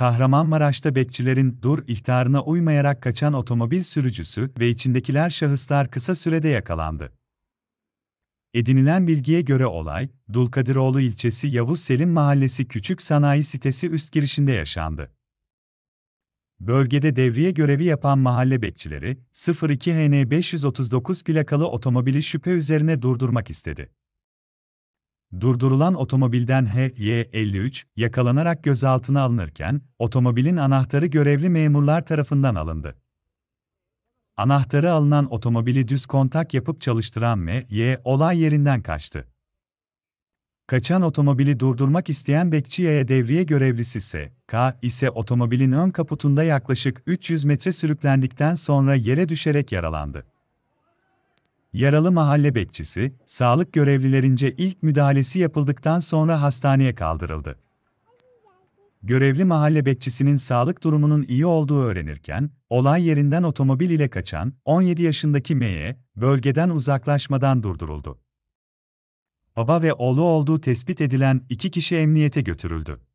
Kahramanmaraş'ta bekçilerin dur ihtarına uymayarak kaçan otomobil sürücüsü ve içindekiler şahıslar kısa sürede yakalandı. Edinilen bilgiye göre olay, Dulkadiroğlu ilçesi Yavuz Selim Mahallesi Küçük Sanayi Sitesi üst girişinde yaşandı. Bölgede devriye görevi yapan mahalle bekçileri, 02 HN 539 plakalı otomobili şüphe üzerine durdurmak istedi. Durdurulan otomobilden HY-53 yakalanarak gözaltına alınırken, otomobilin anahtarı görevli memurlar tarafından alındı. Anahtarı alınan otomobili düz kontak yapıp çalıştıran MY olay yerinden kaçtı. Kaçan otomobili durdurmak isteyen bekçi yaya devriye görevlisi K ise otomobilin ön kaputunda yaklaşık 300 metre sürüklendikten sonra yere düşerek yaralandı. Yaralı mahalle bekçisi, sağlık görevlilerince ilk müdahalesi yapıldıktan sonra hastaneye kaldırıldı. Görevli mahalle bekçisinin sağlık durumunun iyi olduğu öğrenirken, olay yerinden otomobil ile kaçan 17 yaşındaki M'ye, bölgeden uzaklaşmadan durduruldu. Baba ve oğlu olduğu tespit edilen iki kişi emniyete götürüldü.